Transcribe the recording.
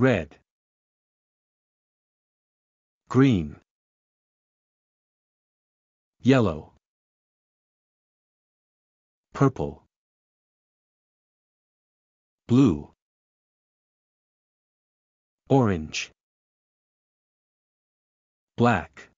red, green, yellow, purple, blue, orange, black,